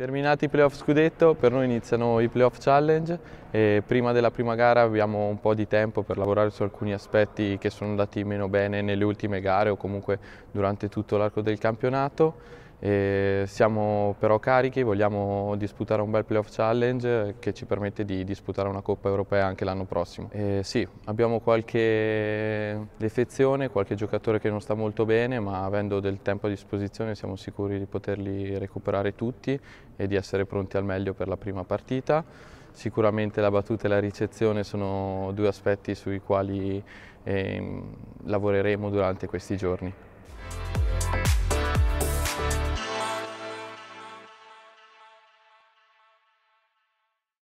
Terminati i playoff scudetto, per noi iniziano i playoff challenge e prima della prima gara abbiamo un po' di tempo per lavorare su alcuni aspetti che sono andati meno bene nelle ultime gare o comunque durante tutto l'arco del campionato e siamo però carichi, vogliamo disputare un bel playoff challenge che ci permette di disputare una Coppa Europea anche l'anno prossimo. E sì, abbiamo qualche defezione, qualche giocatore che non sta molto bene, ma avendo del tempo a disposizione siamo sicuri di poterli recuperare tutti e di essere pronti al meglio per la prima partita. Sicuramente la battuta e la ricezione sono due aspetti sui quali eh, lavoreremo durante questi giorni.